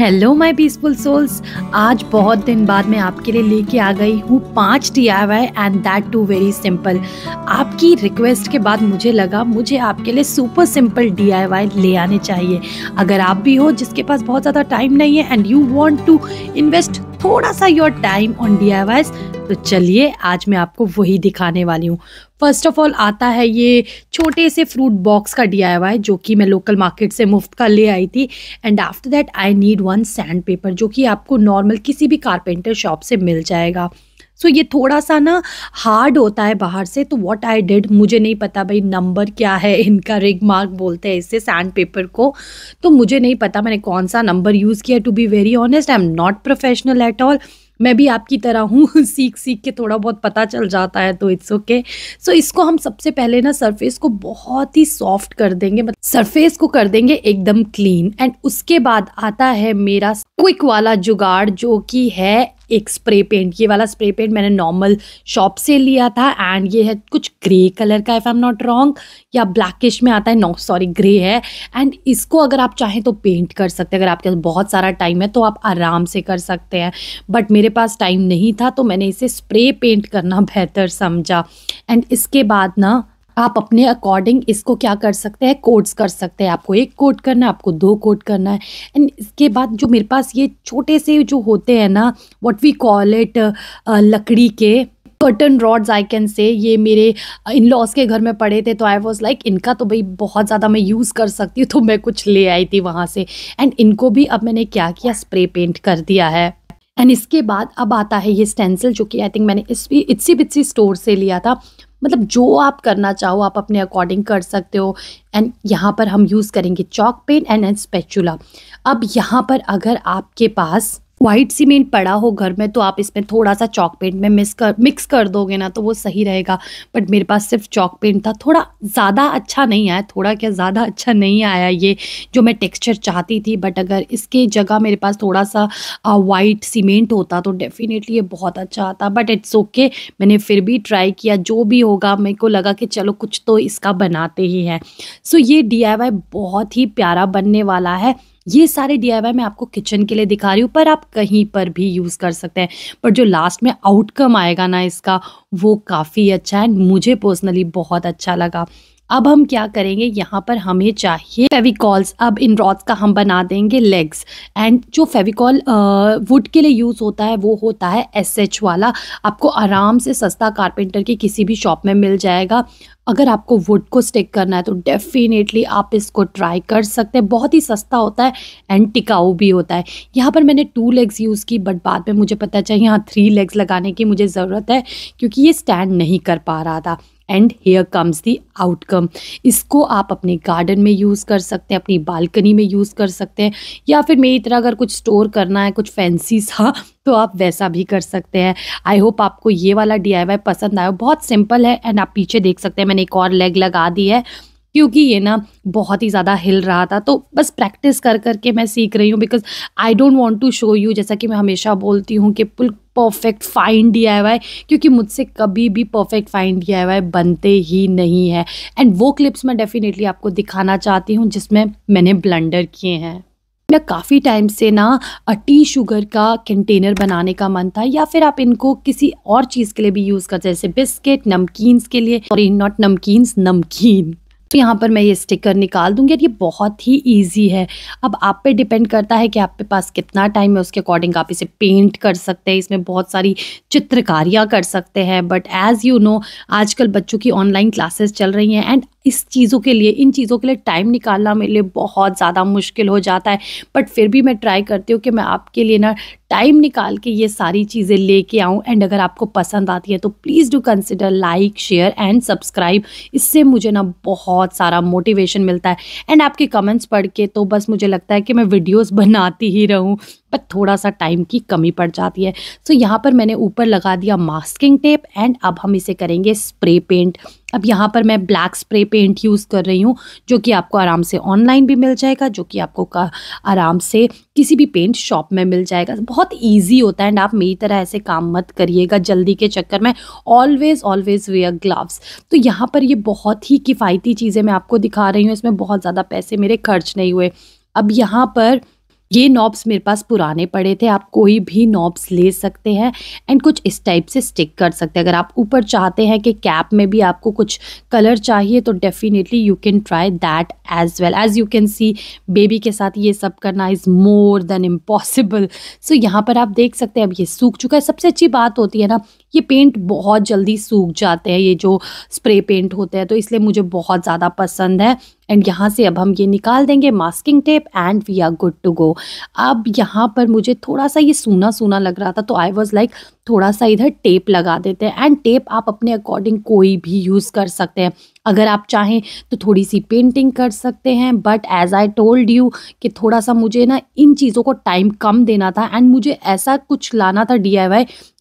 hello my peaceful souls आज बहुत दिन बाद मैं आपके लिए लेके आ गई हूँ पांच D I Y and that too very simple आपकी रिक्वेस्ट के बाद मुझे लगा मुझे आपके लिए super simple D I Y ले आने चाहिए अगर आप भी हो जिसके पास बहुत ज़्यादा टाइम नहीं है and you want to invest थोड़ा सा योर टाइम ऑन डी तो चलिए आज मैं आपको वही दिखाने वाली हूँ फर्स्ट ऑफ ऑल आता है ये छोटे से फ्रूट बॉक्स का डी जो कि मैं लोकल मार्केट से मुफ्त का ले आई थी and after that I need one sand paper जो कि आपको नॉर्मल किसी भी कारपेंटर शॉप से मिल जाएगा सो so, ये थोड़ा सा ना हार्ड होता है बाहर से तो व्हाट आई डिड मुझे नहीं पता भाई नंबर क्या है इनका रिग मार्क बोलते हैं इससे सैंड पेपर को तो मुझे नहीं पता मैंने कौन सा नंबर यूज़ किया to be very honest I am not professional at all मैं भी आपकी तरह हूँ सीख सीख के थोड़ा बहुत पता चल जाता है तो इट्स ओके सो इसको हम सबसे पहले ना सरफेस को बहुत ही सॉफ्ट कर देंगे मतलब सरफेस को कर देंगे एकदम क्लीन एंड उसके बाद आता है मेरा क्विक वाला जुगाड़ जो कि है एक स्प्रे पेंट ये वाला स्प्रे पेंट मैंने नॉर्मल शॉप से लिया था एंड ये है कुछ ग्रे कलर का if I am not wrong या ब्लैकिश में आता है नॉ सॉरी ग्रे है एंड इसको अगर आप चाहें तो पेंट कर सकते हैं अगर आपके पास बहुत सारा टाइम है तो आप आराम से कर सकते हैं बट मेरे पास टाइम नहीं था तो मैंने इसे स्प्रे पेंट करना बेहतर समझा एंड इसके बाद ना आप अपने अकॉर्डिंग इसको क्या कर सकते हैं कोड्स कर सकते हैं आपको एक कोड करना है आपको दो कोड करना है एंड इसके बाद जो मेरे पास ये छोटे से जो होते हैं ना व्हाट वी कॉल इट लकड़ी के curtain rods I can say ये मेरे इन लॉज के घर में पड़े थे तो आई वॉज लाइक इनका तो भाई बहुत ज़्यादा मैं यूज़ कर सकती हूँ तो मैं कुछ ले आई थी वहाँ से एंड इनको भी अब मैंने क्या किया स्प्रे पेंट कर दिया है एंड इसके बाद अब आता है ये स्टेंसिल जो कि आई थिंक मैंने इस इट्सी बिट्सी स्टोर से लिया था मतलब जो आप करना चाहो आप अपने अकॉर्डिंग कर सकते हो एंड यहाँ पर हम यूज़ करेंगे chalk pen and and spatula अब यहाँ पर अगर आपके पास वाइट सीमेंट पड़ा हो घर में तो आप इसमें थोड़ा सा चॉक पेंट में मिस कर मिक्स कर दोगे ना तो वो सही रहेगा बट मेरे पास सिर्फ चॉक पेंट था थोड़ा ज़्यादा अच्छा नहीं आया थोड़ा क्या ज़्यादा अच्छा नहीं आया ये जो मैं टेक्स्चर चाहती थी बट अगर इसके जगह मेरे पास थोड़ा सा वाइट सीमेंट होता तो डेफिनेटली ये बहुत अच्छा आता बट इट्स ओके मैंने फिर भी ट्राई किया जो भी होगा मेरे को लगा कि चलो कुछ तो इसका बनाते ही हैं सो so, ये डी बहुत ही प्यारा बनने वाला है ये सारे डी मैं आपको किचन के लिए दिखा रही हूँ पर आप कहीं पर भी यूज़ कर सकते हैं पर जो लास्ट में आउटकम आएगा ना इसका वो काफ़ी अच्छा है मुझे पर्सनली बहुत अच्छा लगा अब हम क्या करेंगे यहाँ पर हमें चाहिए फेविकॉल्स अब इन रॉड्स का हम बना देंगे लेग्स एंड जो फेविकॉल वुड के लिए यूज़ होता है वो होता है एस एच वाला आपको आराम से सस्ता कारपेंटर की किसी भी शॉप में मिल जाएगा अगर आपको वुड को स्टिक करना है तो डेफिनेटली आप इसको ट्राई कर सकते हैं बहुत ही सस्ता होता है एंड टिकाऊ भी होता है यहाँ पर मैंने टू लेग्स यूज़ की बट बाद में मुझे पता चला यहाँ थ्री लेग्स लगाने की मुझे ज़रूरत है क्योंकि ये स्टैंड नहीं कर पा रहा था and here comes the outcome इसको आप अपने गार्डन में यूज़ कर सकते हैं अपनी बालकनी में यूज़ कर सकते हैं या फिर मेरी तरह अगर कुछ स्टोर करना है कुछ फैंसी सा तो आप वैसा भी कर सकते हैं आई होप आपको ये वाला डी पसंद आया बहुत सिंपल है एंड आप पीछे देख सकते हैं मैंने एक और लेग लगा दी है क्योंकि ये ना बहुत ही ज़्यादा हिल रहा था तो बस प्रैक्टिस कर करके मैं सीख रही हूँ because I don't want to show you जैसा कि मैं हमेशा बोलती हूँ कि pull perfect fine D I Y क्योंकि मुझसे कभी भी perfect fine D I Y बनते ही नहीं है एंड वो क्लिप्स मैं डेफिनेटली आपको दिखाना चाहती हूँ जिसमें मैंने ब्लंडर किए हैं मैं काफ़ी टाइम से ना टी शुगर का कंटेनर बनाने का मन था या फिर आप इनको किसी और चीज़ के लिए भी यूज़ करते जैसे बिस्किट नमकीन्स के लिए सॉरी नॉट नमकीन्स नमकीन तो यहाँ पर मैं ये स्टिकर निकाल दूँगी और ये बहुत ही ईजी है अब आप पे डिपेंड करता है कि आपके पास कितना टाइम है उसके अकॉर्डिंग आप इसे पेंट कर सकते हैं इसमें बहुत सारी चित्रकारियाँ कर सकते हैं बट एज़ यू नो आजकल बच्चों की ऑनलाइन क्लासेस चल रही हैं एंड इस चीज़ों के लिए इन चीज़ों के लिए टाइम निकालना मेरे लिए बहुत ज़्यादा मुश्किल हो जाता है बट फिर भी मैं ट्राई करती हूँ कि मैं आपके लिए ना टाइम निकाल के ये सारी चीज़ें लेके आऊँ एंड अगर आपको पसंद आती है तो please do consider like share and subscribe इससे मुझे ना बहुत सारा मोटिवेशन मिलता है एंड आपके कमेंट्स पढ़ के तो बस मुझे लगता है कि मैं वीडियोज़ बनाती ही रहूँ पर थोड़ा सा टाइम की कमी पड़ जाती है सो so, यहाँ पर मैंने ऊपर लगा दिया मास्किंग टेप एंड अब हम इसे करेंगे स्प्रे पेंट अब यहाँ पर मैं ब्लैक स्प्रे पेंट यूज़ कर रही हूँ जो कि आपको आराम से ऑनलाइन भी मिल जाएगा जो कि आपको का आराम से किसी भी पेंट शॉप में मिल जाएगा बहुत ईजी होता है एंड आप मेरी तरह ऐसे काम मत करिएगा जल्दी के चक्कर में ऑलवेज़ ऑलवेज़ वेयर ग्लव्स तो यहाँ पर ये बहुत ही किफ़ायती चीज़ें मैं आपको दिखा रही हूँ इसमें बहुत ज़्यादा पैसे मेरे खर्च नहीं हुए अब यहाँ पर ये नॉब्स मेरे पास पुराने पड़े थे आप कोई भी नॉब्स ले सकते हैं एंड कुछ इस टाइप से स्टिक कर सकते हैं अगर आप ऊपर चाहते हैं कि कैप में भी आपको कुछ कलर चाहिए तो definitely you can try that as well as you can see baby के साथ ये सब करना is more than impossible so यहाँ पर आप देख सकते हैं अब ये सूख चुका है सबसे अच्छी बात होती है ना ये पेंट बहुत जल्दी सूख जाते हैं ये जो स्प्रे पेंट होते हैं तो इसलिए मुझे बहुत ज़्यादा पसंद है एंड यहाँ से अब हम ये निकाल देंगे masking tape and we are good to go अब यहाँ पर मुझे थोड़ा सा ये सूना सूना लग रहा था तो आई वॉज़ लाइक थोड़ा सा इधर टेप लगा देते हैं एंड टेप आप अपने अकॉर्डिंग कोई भी यूज़ कर सकते हैं अगर आप चाहें तो थोड़ी सी पेंटिंग कर सकते हैं but as I told you कि थोड़ा सा मुझे ना इन चीज़ों को टाइम कम देना था एंड मुझे ऐसा कुछ लाना था डी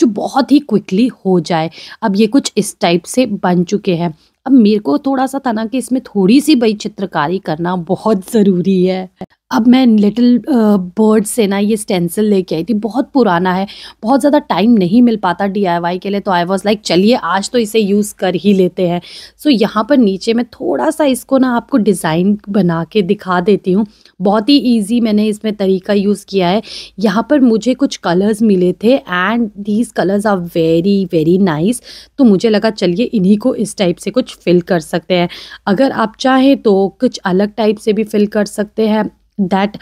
जो बहुत ही क्विकली हो जाए अब ये कुछ इस टाइप से बन चुके हैं अब मेरे को थोड़ा सा था ना कि इसमें थोड़ी सी भाई चित्रकारी करना बहुत ज़रूरी है अब मैं लिटिल बर्ड uh, से ना ये स्टेंसिल लेके आई थी बहुत पुराना है बहुत ज़्यादा टाइम नहीं मिल पाता डीआईवाई के लिए तो आई वाज लाइक चलिए आज तो इसे यूज़ कर ही लेते हैं सो so, यहाँ पर नीचे मैं थोड़ा सा इसको ना आपको डिज़ाइन बना के दिखा देती हूँ बहुत ही ईजी मैंने इसमें तरीका यूज़ किया है यहाँ पर मुझे कुछ कलर्स मिले थे and these colours are very very nice तो मुझे लगा चलिए इन्हीं को इस टाइप से कुछ फिल कर सकते हैं अगर आप चाहें तो कुछ अलग टाइप से भी फिल कर सकते हैं that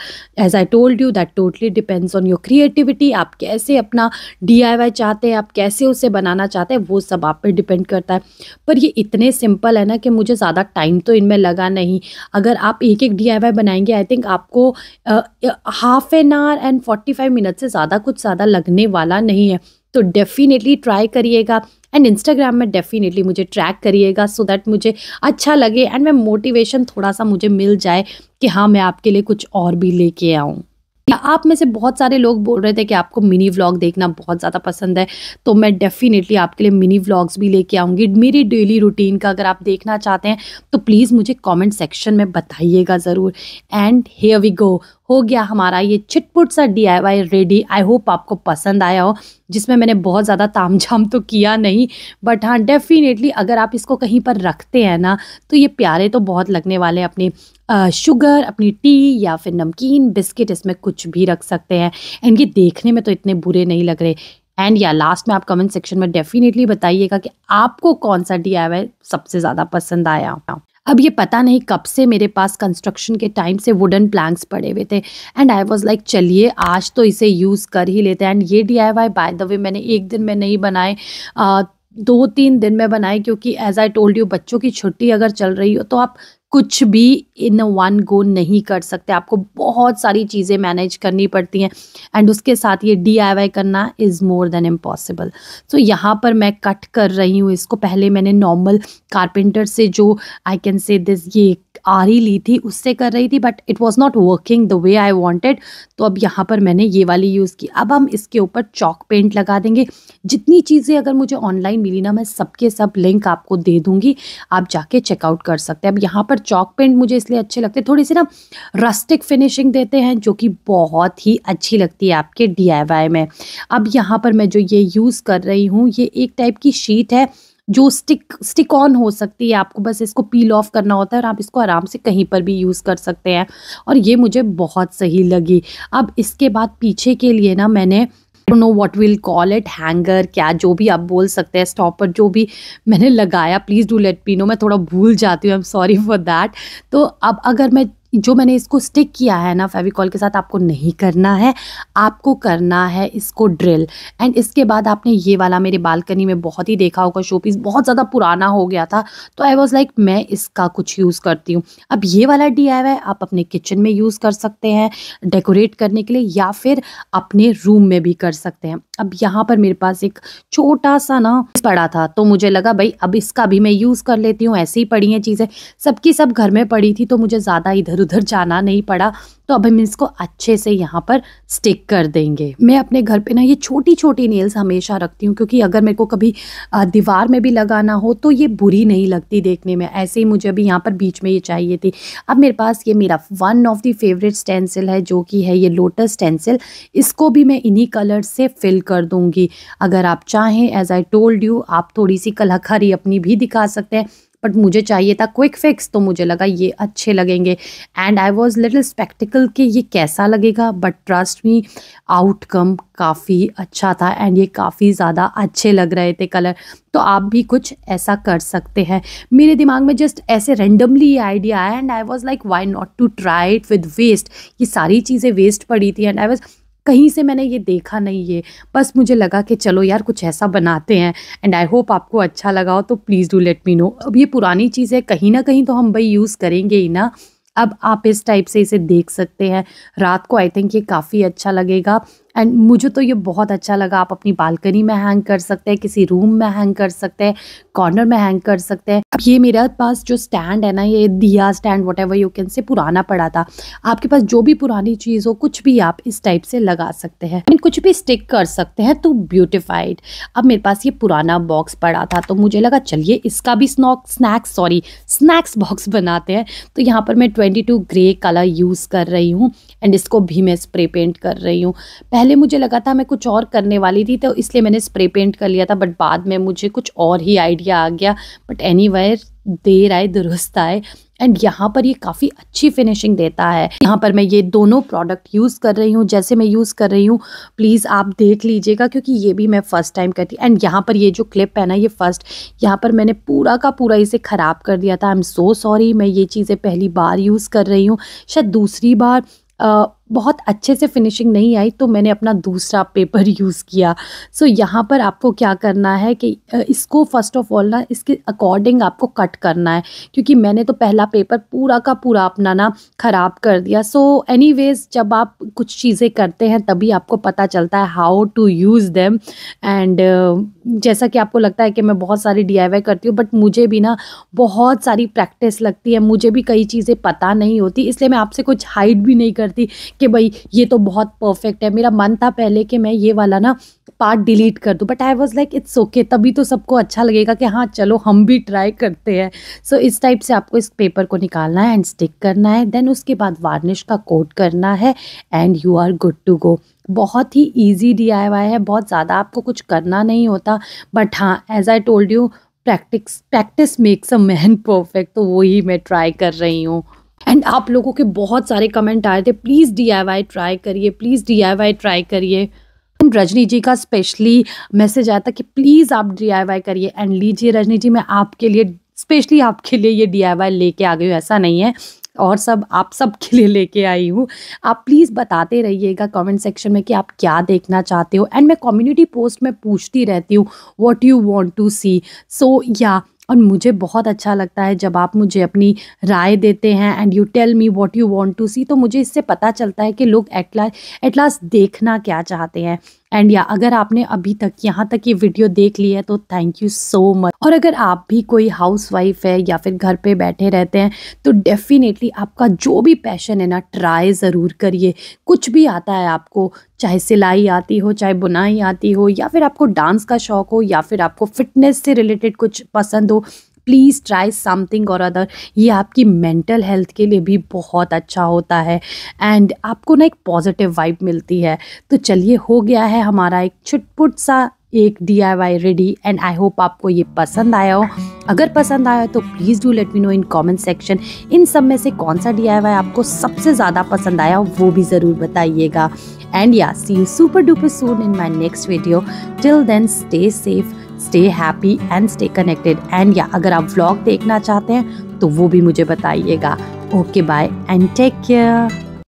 as I told you that totally depends on your creativity आप कैसे अपना डी चाहते हैं आप कैसे उसे बनाना चाहते हैं वो सब आप पे डिपेंड करता है पर ये इतने सिंपल है ना कि मुझे ज़्यादा टाइम तो इनमें लगा नहीं अगर आप एक एक डी बनाएंगे आई थिंक आपको half an hour and forty five minute से ज़्यादा कुछ ज़्यादा लगने वाला नहीं है तो डेफिनेटली ट्राई करिएगा एंड इंस्टाग्राम में डेफिनेटली मुझे ट्रैक करिएगा सो दैट मुझे अच्छा लगे एंड मैं मोटिवेशन थोड़ा सा मुझे मिल जाए कि हाँ मैं आपके लिए कुछ और भी लेके आऊँ आप में से बहुत सारे लोग बोल रहे थे कि आपको मिनी व्लॉग देखना बहुत ज़्यादा पसंद है तो मैं डेफिनेटली आपके लिए मिनी व्लॉग्स भी लेके आऊँगी मेरी डेली रूटीन का अगर आप देखना चाहते हैं तो प्लीज़ मुझे कमेंट सेक्शन में बताइएगा ज़रूर एंड हेयर वी गो हो गया हमारा ये छिटपुट सा डी रेडी आई होप आपको पसंद आया हो जिसमें मैंने बहुत ज़्यादा ताम झाम तो किया नहीं बट हाँ डेफिनेटली अगर आप इसको कहीं पर रखते हैं ना तो ये प्यारे तो बहुत लगने वाले हैं अपने शुगर अपनी टी या फिर नमकीन बिस्किट इसमें कुछ भी रख सकते हैं एंड ये देखने में तो इतने बुरे नहीं लग रहे एंड या लास्ट में आप कमेंट सेक्शन में डेफिनेटली बताइएगा कि आपको कौन सा डी सबसे ज़्यादा पसंद आया अब ये पता नहीं कब से मेरे पास कंस्ट्रक्शन के टाइम से वुडन प्लैंक्स पड़े हुए थे एंड आई वाज लाइक चलिए आज तो इसे यूज़ कर ही लेते हैं एंड ये D I Y by the way मैंने एक दिन में नहीं बनाए दो तीन दिन में बनाए क्योंकि एज़ आई टोल्ड यू बच्चों की छुट्टी अगर चल रही हो तो आप कुछ भी इन वन गो नहीं कर सकते आपको बहुत सारी चीज़ें मैनेज करनी पड़ती हैं एंड उसके साथ ये डी करना is more than impossible so यहाँ पर मैं कट कर रही हूँ इसको पहले मैंने नॉर्मल कारपेंटर से जो आई कैन से दिस ये आरी ही ली थी उससे कर रही थी but it was not working the way I wanted तो अब यहाँ पर मैंने ये वाली यूज़ की अब हम इसके ऊपर चौक पेंट लगा देंगे जितनी चीज़ें अगर मुझे ऑनलाइन मिली ना मैं सबके सब लिंक आपको दे दूँगी आप जाके चेकआउट कर सकते हैं अब यहाँ पर चौक पेंट मुझे इसलिए अच्छे लगते हैं थोड़ी सी ना रस्टिक फिनिशिंग देते हैं जो कि बहुत ही अच्छी लगती है आपके डी में अब यहाँ पर मैं जो ये यूज़ कर रही हूँ ये एक टाइप की शीट है जो स्टिक स्टिक ऑन हो सकती है आपको बस इसको पील ऑफ करना होता है और आप इसको आराम से कहीं पर भी यूज़ कर सकते हैं और ये मुझे बहुत सही लगी अब इसके बाद पीछे के लिए ना मैंने no what will call it hanger क्या जो भी आप बोल सकते हैं स्टॉपर जो भी मैंने लगाया please do let P know मैं थोड़ा भूल जाती हूँ I am sorry for that तो अब अगर मैं जो मैंने इसको स्टिक किया है ना फेविकॉल के साथ आपको नहीं करना है आपको करना है इसको ड्रिल एंड इसके बाद आपने ये वाला मेरे बालकनी में बहुत ही देखा होगा शो पीस बहुत ज़्यादा पुराना हो गया था तो आई वॉज़ लाइक मैं इसका कुछ यूज़ करती हूँ अब ये वाला डी आप अपने किचन में यूज़ कर सकते हैं डेकोरेट करने के लिए या फिर अपने रूम में भी कर सकते हैं अब यहाँ पर मेरे पास एक छोटा सा ना पड़ा था तो मुझे लगा भाई अब इसका भी मैं यूज़ कर लेती हूँ ऐसे ही पड़ी हैं चीज़ें सबकी सब घर में पड़ी थी तो मुझे ज़्यादा इधर इधर उधर जाना नहीं पड़ा तो अब हम इसको अच्छे से यहाँ पर स्टिक कर देंगे मैं अपने घर पे ना ये छोटी छोटी नेल्स हमेशा रखती हूँ क्योंकि अगर मेरे को कभी दीवार में भी लगाना हो तो ये बुरी नहीं लगती देखने में ऐसे ही मुझे अभी यहाँ पर बीच में ये चाहिए थी अब मेरे पास ये मेरा one of the favourite stencil है जो कि है ये लोटस स्टेंसिल इसको भी मैं इन्हीं कलर से फिल कर दूँगी अगर आप चाहें एज आई टोल्ड यू आप थोड़ी सी कलाकारी अपनी भी दिखा सकते हैं बट मुझे चाहिए था क्विक फिक्स तो मुझे लगा ये अच्छे लगेंगे and I was little sceptical कि ये कैसा लगेगा बट ट्रस्ट मी आउटकम काफ़ी अच्छा था एंड ये काफ़ी ज़्यादा अच्छे लग रहे थे कलर तो आप भी कुछ ऐसा कर सकते हैं मेरे दिमाग में जस्ट ऐसे रेंडमली ये आइडिया आया and I was like why not to try it with waste ये सारी चीज़ें वेस्ट पड़ी थी एंड आई वॉज कहीं से मैंने ये देखा नहीं ये बस मुझे लगा कि चलो यार कुछ ऐसा बनाते हैं एंड आई होप आपको अच्छा लगा हो तो please do let me know अब ये पुरानी चीज़ है कहीं ना कहीं तो हम भाई यूज़ करेंगे ही ना अब आप इस टाइप से इसे देख सकते हैं रात को आई थिंक ये काफ़ी अच्छा लगेगा एंड मुझे तो ये बहुत अच्छा लगा आप अपनी बालकनी में हैंग कर सकते हैं किसी रूम में हैंग कर सकते हैं कॉर्नर में हैंग कर सकते हैं अब ये मेरे पास जो स्टैंड है ना ये दिया stand whatever you can say पुराना पड़ा था आपके पास जो भी पुरानी चीज़ हो कुछ भी आप इस टाइप से लगा सकते हैं कुछ भी स्टिक कर सकते हैं तो ब्यूटिफाइड अब मेरे पास ये पुराना बॉक्स पड़ा था तो मुझे लगा चलिए इसका भी snack snacks sorry snacks box बनाते हैं तो यहाँ पर मैं ट्वेंटी ग्रे कलर यूज़ कर रही हूँ एंड इसको भी मैं स्प्रे पेंट कर रही हूँ पहले मुझे लगा था मैं कुछ और करने वाली थी तो इसलिए मैंने स्प्रे पेंट कर लिया था बट बाद में मुझे कुछ और ही आइडिया आ गया बट एनी देर आए दुरुस्त आए एंड यहाँ पर ये काफ़ी अच्छी फिनिशिंग देता है यहाँ पर मैं ये दोनों प्रोडक्ट यूज़ कर रही हूँ जैसे मैं यूज़ कर रही हूँ प्लीज़ आप देख लीजिएगा क्योंकि ये भी मैं फ़र्स्ट टाइम करती एंड यहाँ पर ये जो क्लिप है ना ये फ़र्स्ट यहाँ पर मैंने पूरा का पूरा इसे ख़राब कर दिया था आई एम सो सॉरी मैं ये चीज़ें पहली बार यूज़ कर रही हूँ शायद दूसरी बार uh, बहुत अच्छे से फिनिशिंग नहीं आई तो मैंने अपना दूसरा पेपर यूज़ किया सो so, यहाँ पर आपको क्या करना है कि इसको फर्स्ट ऑफ ऑल ना इसके अकॉर्डिंग आपको कट करना है क्योंकि मैंने तो पहला पेपर पूरा का पूरा अपना ना ख़राब कर दिया सो so, एनीवेज़ जब आप कुछ चीज़ें करते हैं तभी आपको पता चलता है how to use them and जैसा कि आपको लगता है कि मैं बहुत सारी डी करती हूँ बट मुझे भी ना बहुत सारी प्रैक्टिस लगती है मुझे भी कई चीज़ें पता नहीं होती इसलिए मैं आपसे कुछ हाइड भी नहीं करती कि भाई ये तो बहुत परफेक्ट है मेरा मन था पहले कि मैं ये वाला ना पार्ट डिलीट कर दूँ but I was like it's okay तभी तो सबको अच्छा लगेगा कि हाँ चलो हम भी ट्राई करते हैं सो so, इस टाइप से आपको इस पेपर को निकालना है एंड स्टिक करना है देन उसके बाद वार्निश का कोट करना है and you are good to go बहुत ही आई वाई है बहुत ज़्यादा आपको कुछ करना नहीं होता बट हाँ as I told you practice practice makes a man perfect तो वही मैं ट्राई कर रही हूँ एंड आप लोगों के बहुत सारे कमेंट आए थे प्लीज़ डी ट्राई करिए प्लीज़ डी ट्राई करिए एंड रजनी जी का स्पेशली मैसेज आया था कि प्लीज़ आप डी करिए एंड लीजिए रजनी जी मैं आपके लिए स्पेशली आपके लिए ये डी लेके आ गई हूँ ऐसा नहीं है और सब आप सब के लिए लेके आई हूँ आप प्लीज़ बताते रहिएगा कमेंट सेक्शन में कि आप क्या देखना चाहते हो एंड मैं कम्युनिटी पोस्ट में पूछती रहती हूँ what you want to see so या और मुझे बहुत अच्छा लगता है जब आप मुझे अपनी राय देते हैं and you tell me what you want to see तो मुझे इससे पता चलता है कि लोग एट एटलास्ट देखना क्या चाहते हैं एंड या अगर आपने अभी तक यहाँ तक ये वीडियो देख ली है तो थैंक यू सो मच और अगर आप भी कोई हाउस वाइफ है या फिर घर पे बैठे रहते हैं तो डेफिनेटली आपका जो भी पैशन है ना ट्राई ज़रूर करिए कुछ भी आता है आपको चाहे सिलाई आती हो चाहे बुनाई आती हो या फिर आपको डांस का शौक़ हो या फिर आपको फिटनेस से रिलेटेड कुछ पसंद हो प्लीज़ ट्राई समथिंग और अदर ये आपकी मेंटल हेल्थ के लिए भी बहुत अच्छा होता है एंड आपको ना एक पॉजिटिव वाइब मिलती है तो चलिए हो गया है हमारा एक छुटपुट सा एक D I Y ready and I hope आपको ये पसंद आया हो अगर पसंद आया हो तो please do let me know in comment section इन सब में से कौन सा डी आई वाई आपको सबसे ज़्यादा पसंद आया हो वो भी ज़रूर बताइएगा and yeah see you super duper soon in my next video till then stay safe stay happy and stay connected and yeah अगर आप व्लॉग देखना चाहते हैं तो वो भी मुझे बताइएगा okay bye and take care